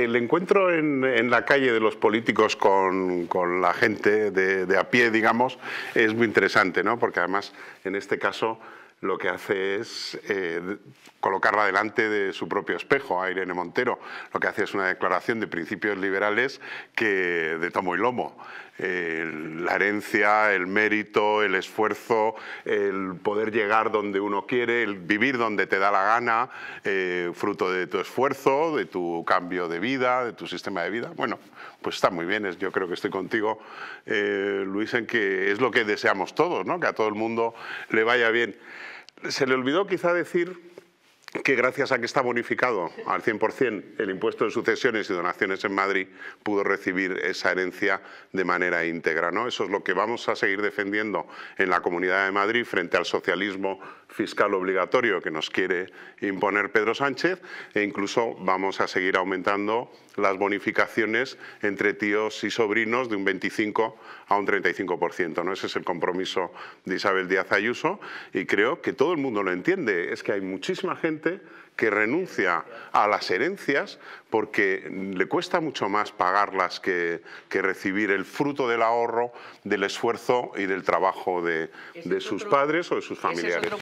El encuentro en, la calle de los políticos con, la gente de, de, a pie, digamos, es muy interesante, ¿no? porque además en este caso lo que hace es eh, colocarla delante de su propio espejo, a Irene Montero. Lo que hace es una declaración de principios liberales que de tomo y lomo. la herencia, el mérito, el esfuerzo, el poder llegar donde uno quiere, el vivir donde te da la gana, eh, fruto de tu esfuerzo, de tu cambio de vida, de tu sistema de vida. Bueno, pues está muy bien, yo creo que estoy contigo, eh, Luis, en que es lo que deseamos todos, ¿no? que a todo el mundo le vaya bien se le olvidó quizá decir que gracias a que está bonificado al 100% el impuesto de sucesiones y donaciones en Madrid, pudo recibir esa herencia de manera íntegra. Eso es lo que vamos a seguir defendiendo en la Comunidad de Madrid frente al socialismo fiscal obligatorio que nos quiere imponer Pedro Sánchez e incluso vamos a seguir aumentando las bonificaciones entre tíos y sobrinos de un 25 a un 35%. ¿no? Ese es el compromiso de Isabel Díaz Ayuso y creo que todo el mundo lo entiende. Es que hay muchísima gente que renuncia a las herencias porque le cuesta mucho más pagarlas que, que recibir el fruto del ahorro, del esfuerzo y del trabajo de sus padres o de sus familiares.